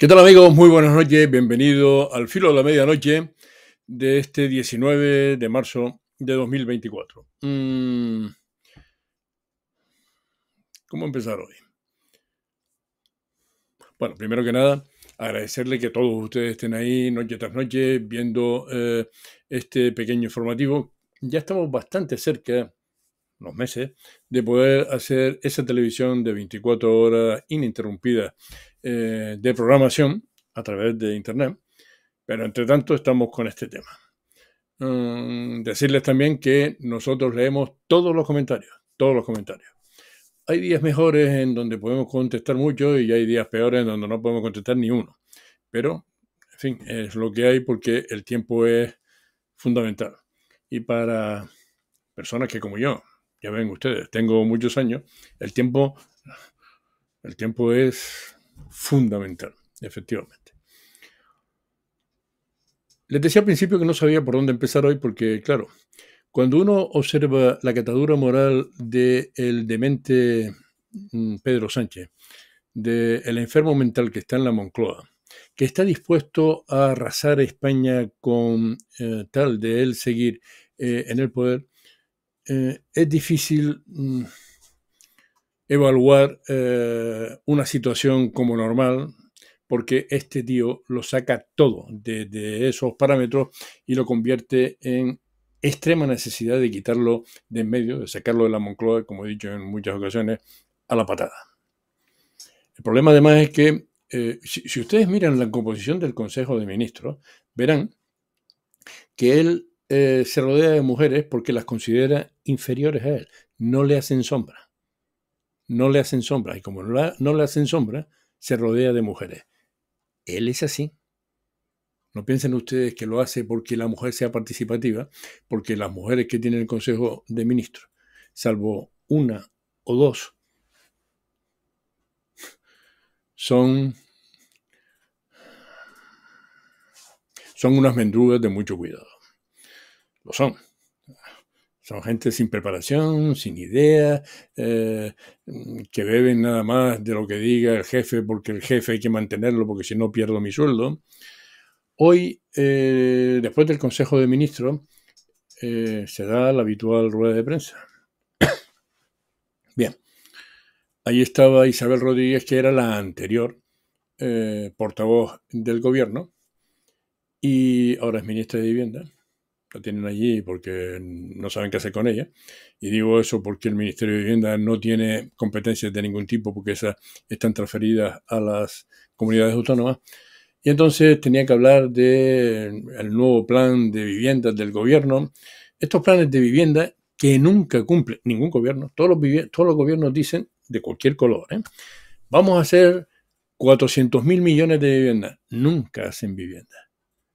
¿Qué tal amigos? Muy buenas noches, bienvenido al filo de la medianoche de este 19 de marzo de 2024. Mm. ¿Cómo empezar hoy? Bueno, primero que nada, agradecerle que todos ustedes estén ahí noche tras noche viendo eh, este pequeño informativo. Ya estamos bastante cerca unos meses, de poder hacer esa televisión de 24 horas ininterrumpida eh, de programación a través de Internet. Pero entre tanto estamos con este tema. Mm, decirles también que nosotros leemos todos los comentarios, todos los comentarios. Hay días mejores en donde podemos contestar mucho y hay días peores en donde no podemos contestar ni uno. Pero, en fin, es lo que hay porque el tiempo es fundamental. Y para personas que como yo ya ven ustedes, tengo muchos años, el tiempo, el tiempo es fundamental, efectivamente. Les decía al principio que no sabía por dónde empezar hoy porque, claro, cuando uno observa la catadura moral del de demente mm, Pedro Sánchez, del enfermo mental que está en la Moncloa, que está dispuesto a arrasar a España con eh, tal de él seguir eh, en el poder, eh, es difícil mm, evaluar eh, una situación como normal porque este tío lo saca todo de, esos parámetros y lo convierte en extrema necesidad de quitarlo de en medio, de sacarlo de la Moncloa, como he dicho en muchas ocasiones, a la patada. El problema además es que eh, si, ustedes miran la composición del Consejo de Ministros, verán que él eh, se rodea de mujeres porque las considera inferiores a él. No le hacen sombra. No le hacen sombra. Y como no, le hacen sombra, se rodea de mujeres. Él es así. No piensen ustedes que lo hace porque la mujer sea participativa, porque las mujeres que tienen el Consejo de Ministros, salvo una o dos, son, son unas mendrugas de mucho cuidado son. Son gente sin preparación, sin idea, eh, que beben nada más de lo que diga el jefe porque el jefe hay que mantenerlo porque si no pierdo mi sueldo. Hoy, eh, después del Consejo de Ministros, eh, se da la habitual rueda de prensa. Bien, ahí estaba Isabel Rodríguez, que era la anterior portavoz del gobierno y ahora es ministra de Vivienda la tienen allí porque no saben qué hacer con ella. Y digo eso porque el Ministerio de Vivienda no tiene competencias de ningún tipo porque esas están transferidas a las comunidades autónomas. Y entonces tenía que hablar del nuevo plan de viviendas del gobierno. Estos planes de vivienda que nunca cumple ningún gobierno, todos los, todos los gobiernos dicen de cualquier color, ¿eh? vamos a hacer 400 mil millones de viviendas. Nunca hacen vivienda.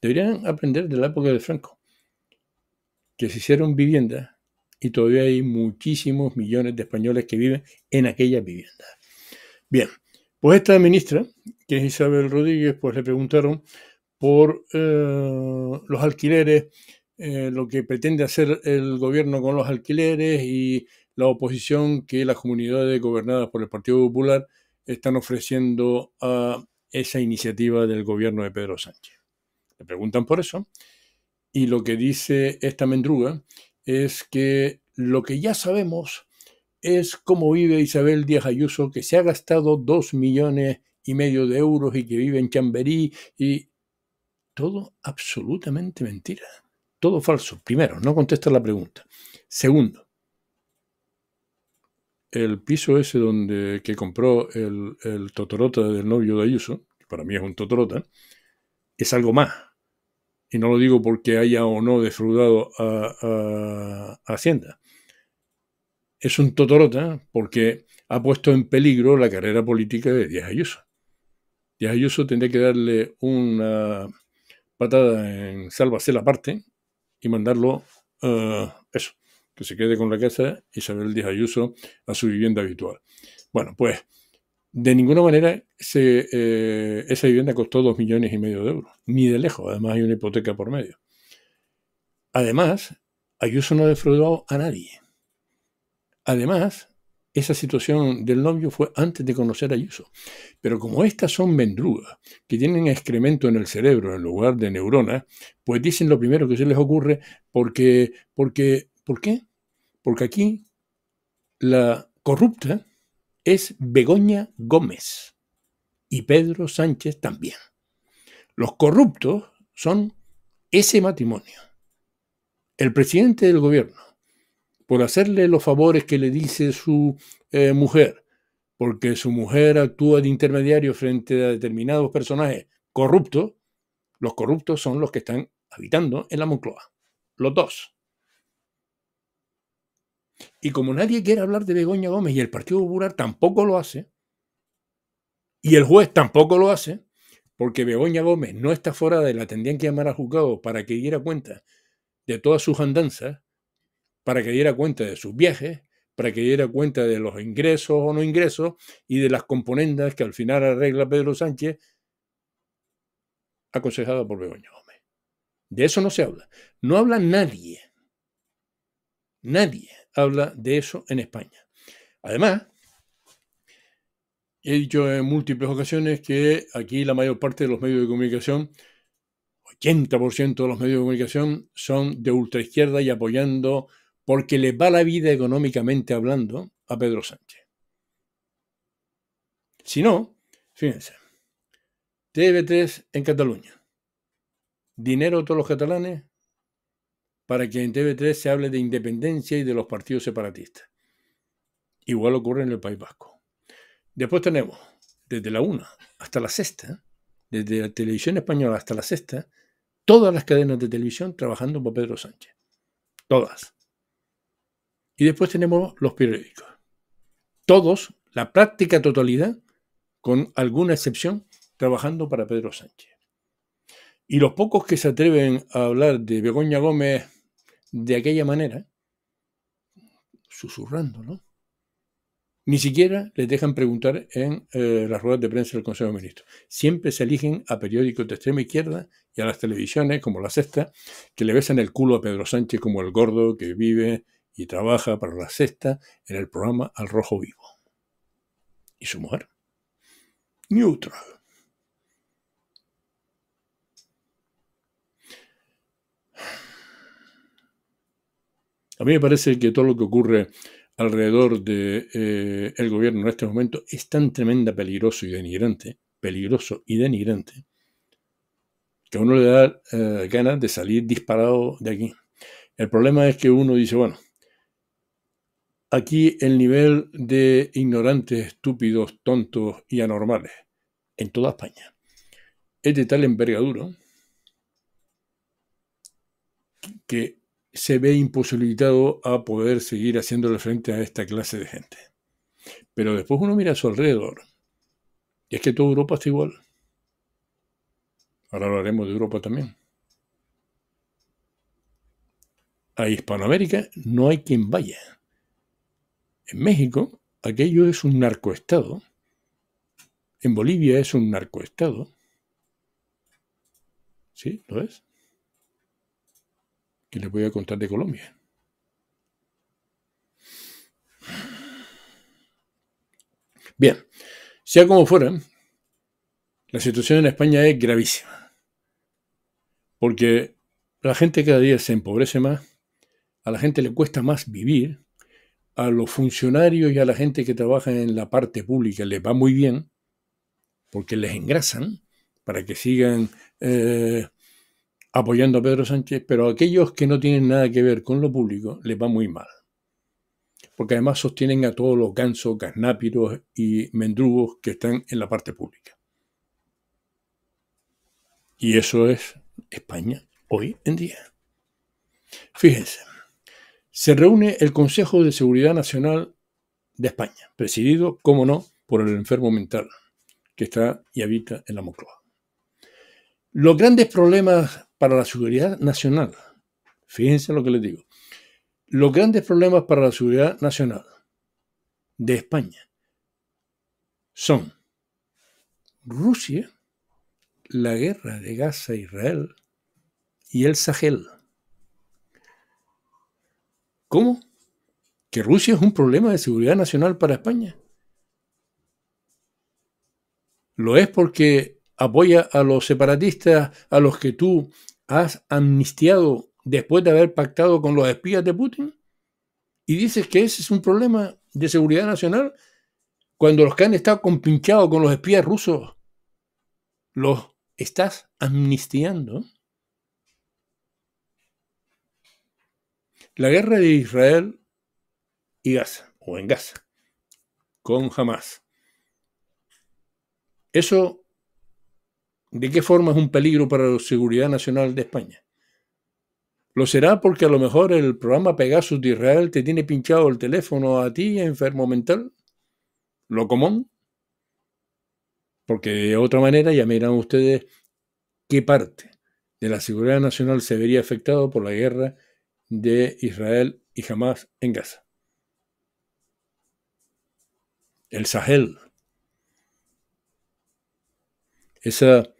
Deberían aprender de la época de Franco que se hicieron viviendas y todavía hay muchísimos millones de españoles que viven en aquellas viviendas. Bien, pues esta ministra, que es Isabel Rodríguez, pues le preguntaron por eh, los alquileres, eh, lo que pretende hacer el gobierno con los alquileres y la oposición que las comunidades gobernadas por el Partido Popular están ofreciendo a esa iniciativa del gobierno de Pedro Sánchez. Le preguntan por eso y lo que dice esta mendruga es que lo que ya sabemos es cómo vive Isabel Díaz Ayuso, que se ha gastado dos millones y medio de euros y que vive en Chamberí y todo absolutamente mentira, todo falso. Primero, no contesta la pregunta. Segundo, el piso ese donde que compró el, el totorota del novio de Ayuso, que para mí es un totorota, es algo más y no lo digo porque haya o no defraudado a, Hacienda, es un totorota porque ha puesto en peligro la carrera política de Díaz Ayuso. Díaz Ayuso tendría que darle una patada en sálvase la parte y mandarlo uh, eso, que se quede con la casa el Díaz Ayuso a su vivienda habitual. Bueno, pues de ninguna manera se, eh, esa vivienda costó dos millones y medio de euros, ni de lejos. Además hay una hipoteca por medio. Además, Ayuso no defraudado a nadie. Además, esa situación del novio fue antes de conocer a Ayuso. Pero como estas son mendrugas, que tienen excremento en el cerebro en lugar de neuronas, pues dicen lo primero que se les ocurre porque, porque, ¿por qué? Porque aquí la corrupta es Begoña Gómez y Pedro Sánchez también. Los corruptos son ese matrimonio. El presidente del gobierno, por hacerle los favores que le dice su eh, mujer, porque su mujer actúa de intermediario frente a determinados personajes corruptos, los corruptos son los que están habitando en la Moncloa. Los dos. Y como nadie quiere hablar de Begoña Gómez y el Partido Popular tampoco lo hace, y el juez tampoco lo hace, porque Begoña Gómez no está fuera de la tendrían que llamar a juzgado para que diera cuenta de todas sus andanzas, para que diera cuenta de sus viajes, para que diera cuenta de los ingresos o no ingresos y de las componendas que al final arregla Pedro Sánchez, aconsejada por Begoña Gómez. De eso no se habla. No habla nadie. Nadie habla de eso en España. Además, he dicho en múltiples ocasiones que aquí la mayor parte de los medios de comunicación, 80% de los medios de comunicación, son de ultraizquierda y apoyando porque le va la vida económicamente hablando a Pedro Sánchez. Si no, fíjense, TV3 en Cataluña. Dinero a todos los catalanes, para que en TV3 se hable de independencia y de los partidos separatistas. Igual ocurre en el País Vasco. Después tenemos, desde la una hasta la 6, desde la televisión española hasta la 6, todas las cadenas de televisión trabajando por Pedro Sánchez. Todas. Y después tenemos los periódicos. Todos, la práctica totalidad, con alguna excepción, trabajando para Pedro Sánchez. Y los pocos que se atreven a hablar de Begoña Gómez de aquella manera, susurrando, ¿no? Ni siquiera les dejan preguntar en eh, las ruedas de prensa del Consejo de Ministros. Siempre se eligen a periódicos de extrema izquierda y a las televisiones, como la sexta, que le besan el culo a Pedro Sánchez como el gordo que vive y trabaja para la sexta en el programa Al Rojo Vivo. ¿Y su mujer? Neutral. A mí me parece que todo lo que ocurre alrededor del eh, gobierno en este momento es tan tremenda, peligroso y denigrante, peligroso y denigrante, que a uno le da eh, ganas de salir disparado de aquí. El problema es que uno dice, bueno, aquí el nivel de ignorantes, estúpidos, tontos y anormales en toda España es de tal envergadura que se ve imposibilitado a poder seguir haciéndole frente a esta clase de gente. Pero después uno mira a su alrededor. Y es que toda Europa está igual. Ahora hablaremos de Europa también. A Hispanoamérica no hay quien vaya. En México, aquello es un narcoestado. En Bolivia es un narcoestado. ¿Sí? ¿Lo es? que les voy a contar de Colombia. Bien, sea como fuera, la situación en España es gravísima, porque la gente cada día se empobrece más, a la gente le cuesta más vivir, a los funcionarios y a la gente que trabaja en la parte pública les va muy bien, porque les engrasan para que sigan eh, apoyando a Pedro Sánchez, pero a aquellos que no tienen nada que ver con lo público les va muy mal. Porque además sostienen a todos los gansos, gasnápiros y mendrugos que están en la parte pública. Y eso es España hoy en día. Fíjense, se reúne el Consejo de Seguridad Nacional de España, presidido, como no, por el enfermo mental que está y habita en la Moncloa. Los grandes problemas para la seguridad nacional. Fíjense lo que les digo. Los grandes problemas para la seguridad nacional de España son Rusia, la guerra de Gaza Israel y el Sahel. ¿Cómo? ¿Que Rusia es un problema de seguridad nacional para España? Lo es porque apoya a los separatistas, a los que tú has amnistiado después de haber pactado con los espías de Putin? ¿Y dices que ese es un problema de seguridad nacional? Cuando los que han estado compinchados con los espías rusos, los estás amnistiando. La guerra de Israel y Gaza, o en Gaza, con Hamas. Eso ¿De qué forma es un peligro para la seguridad nacional de España? Lo será porque a lo mejor el programa Pegasus de Israel te tiene pinchado el teléfono a ti, enfermo mental. Lo común. Porque de otra manera ya miran ustedes qué parte de la seguridad nacional se vería afectado por la guerra de Israel y jamás en Gaza. El Sahel. Esa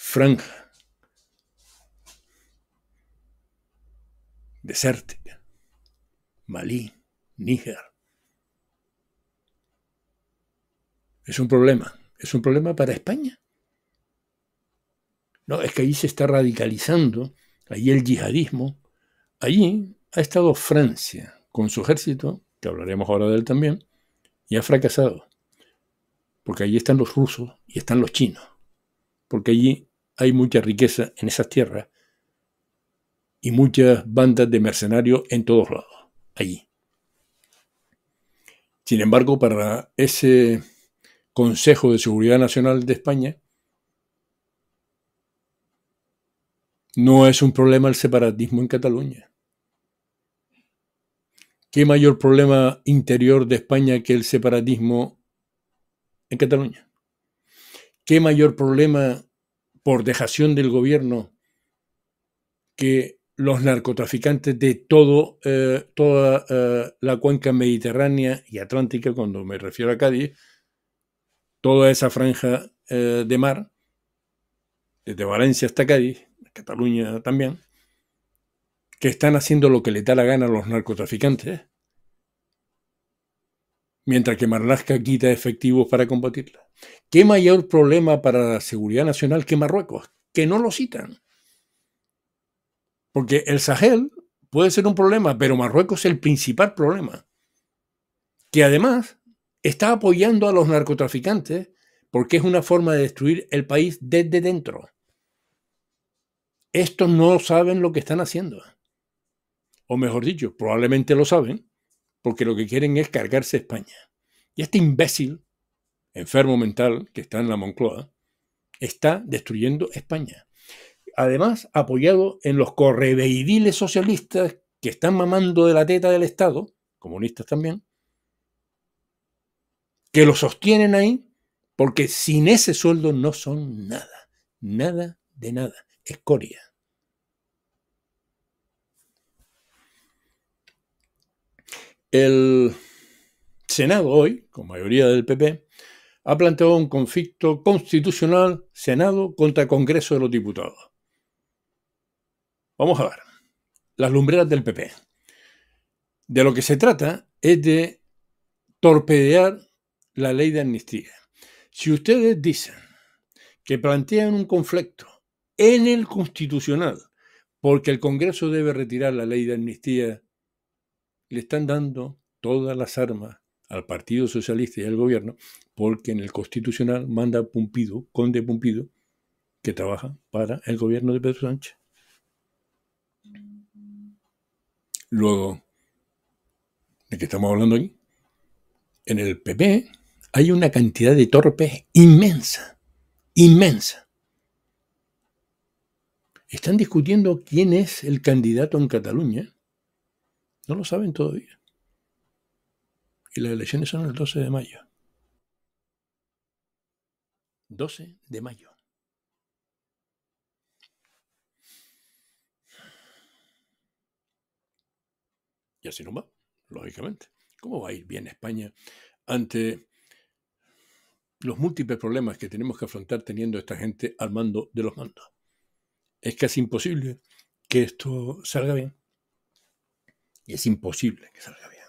franja desértica, Malí, Níger. Es un problema, es un problema para España. No, es que allí se está radicalizando, allí el yihadismo, allí ha estado Francia con su ejército, que hablaremos ahora de él también, y ha fracasado, porque allí están los rusos y están los chinos, porque allí hay mucha riqueza en esas tierras y muchas bandas de mercenarios en todos lados, allí. Sin embargo, para ese Consejo de Seguridad Nacional de España, no es un problema el separatismo en Cataluña. ¿Qué mayor problema interior de España que el separatismo en Cataluña? ¿Qué mayor problema por dejación del gobierno que los narcotraficantes de todo, eh, toda eh, la cuenca mediterránea y atlántica, cuando me refiero a Cádiz, toda esa franja eh, de mar, desde Valencia hasta Cádiz, Cataluña también, que están haciendo lo que le da la gana a los narcotraficantes, mientras que Marlaska quita efectivos para combatirla. ¿Qué mayor problema para la seguridad nacional que Marruecos? Que no lo citan. Porque el Sahel puede ser un problema, pero Marruecos es el principal problema. Que además está apoyando a los narcotraficantes porque es una forma de destruir el país desde dentro. Estos no saben lo que están haciendo. O mejor dicho, probablemente lo saben, porque lo que quieren es cargarse España. Y este imbécil, enfermo mental, que está en la Moncloa, está destruyendo España. Además, apoyado en los correveidiles socialistas que están mamando de la teta del Estado, comunistas también, que lo sostienen ahí, porque sin ese sueldo no son nada, nada de nada, escoria. El Senado hoy, con mayoría del PP, ha planteado un conflicto constitucional Senado contra Congreso de los Diputados. Vamos a ver, las lumbreras del PP. De lo que se trata es de torpedear la ley de amnistía. Si ustedes dicen que plantean un conflicto en el constitucional, porque el Congreso debe retirar la ley de amnistía le están dando todas las armas al Partido Socialista y al gobierno, porque en el Constitucional manda Pumpido, Conde Pumpido, que trabaja para el gobierno de Pedro Sánchez. Luego, ¿de qué estamos hablando aquí? En el PP hay una cantidad de torpes inmensa, inmensa. Están discutiendo quién es el candidato en Cataluña no lo saben todavía. Y las elecciones son el 12 de mayo. 12 de mayo. Y así no va, lógicamente. ¿Cómo va a ir bien España ante los múltiples problemas que tenemos que afrontar teniendo esta gente al mando de los mandos? Es casi imposible que esto salga bien. Y es imposible que salga bien.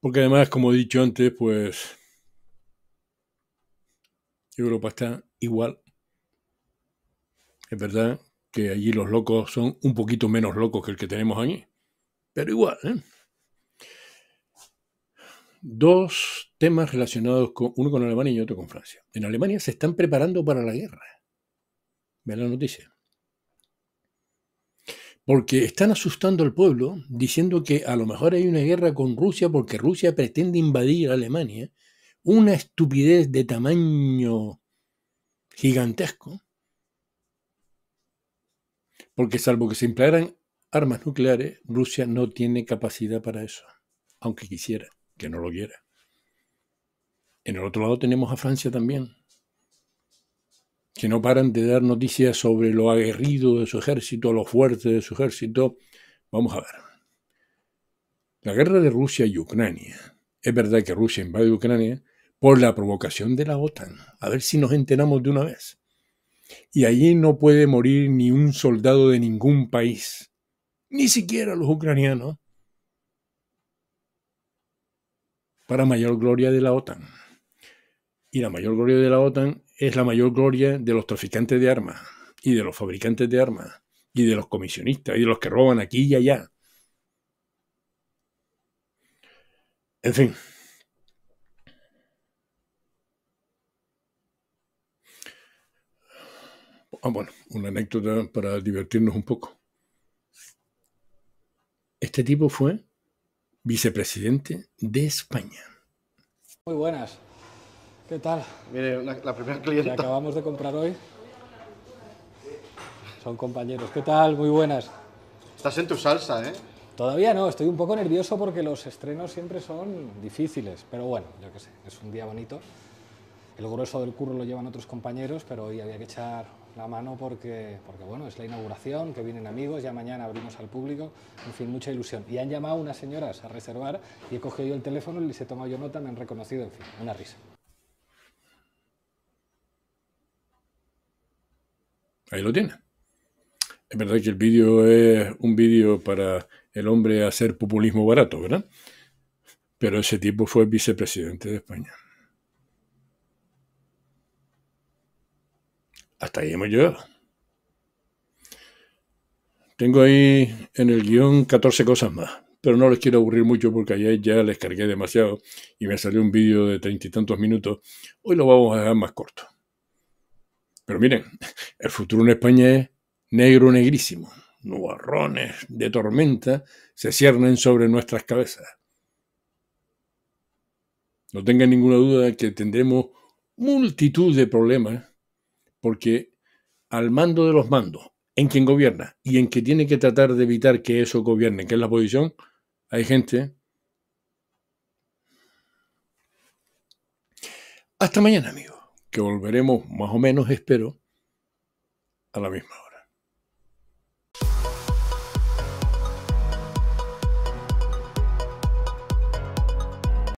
Porque además, como he dicho antes, pues Europa está igual. Es verdad que allí los locos son un poquito menos locos que el que tenemos aquí. Pero igual, ¿eh? Dos temas relacionados con uno con Alemania y otro con Francia. En Alemania se están preparando para la guerra. Vean la noticia porque están asustando al pueblo diciendo que a lo mejor hay una guerra con Rusia porque Rusia pretende invadir Alemania. Una estupidez de tamaño gigantesco. Porque salvo que se emplearan armas nucleares, Rusia no tiene capacidad para eso, aunque quisiera, que no lo quiera. En el otro lado tenemos a Francia también, que no paran de dar noticias sobre lo aguerrido de su ejército, lo fuerte de su ejército. Vamos a ver. La guerra de Rusia y Ucrania. Es verdad que Rusia invade Ucrania por la provocación de la OTAN. A ver si nos enteramos de una vez. Y allí no puede morir ni un soldado de ningún país, ni siquiera los ucranianos, para mayor gloria de la OTAN y la mayor gloria de la OTAN es la mayor gloria de los traficantes de armas y de los fabricantes de armas y de los comisionistas y de los que roban aquí y allá. En fin. Ah, bueno, una anécdota para divertirnos un poco. Este tipo fue vicepresidente de España. Muy buenas. ¿Qué tal? Mire, la primera clienta. Que acabamos de comprar hoy. Son compañeros. ¿Qué tal? Muy buenas. Estás en tu salsa, ¿eh? Todavía no, estoy un poco nervioso porque los estrenos siempre son difíciles, pero bueno, yo qué sé, es un día bonito. El grueso del curro lo llevan otros compañeros, pero hoy había que echar la mano porque, porque bueno, es la inauguración, que vienen amigos, ya mañana abrimos al público, en fin, mucha ilusión. Y han llamado unas señoras a reservar y he cogido yo el teléfono, y les he tomado yo nota, me han reconocido, en fin, una risa. Ahí lo tiene. Es verdad que el vídeo es un vídeo para el hombre hacer populismo barato, ¿verdad? Pero ese tipo fue vicepresidente de España. Hasta ahí hemos llegado. Tengo ahí en el guión 14 cosas más, pero no les quiero aburrir mucho porque ayer ya les cargué demasiado y me salió un vídeo de treinta y tantos minutos. Hoy lo vamos a dejar más corto. Pero miren, el futuro en España es negro negrísimo. Nubarrones de tormenta se ciernen sobre nuestras cabezas. No tengan ninguna duda de que tendremos multitud de problemas porque al mando de los mandos, en quien gobierna y en que tiene que tratar de evitar que eso gobierne, que es la oposición, hay gente. Hasta mañana, amigos que volveremos más o menos, espero, a la misma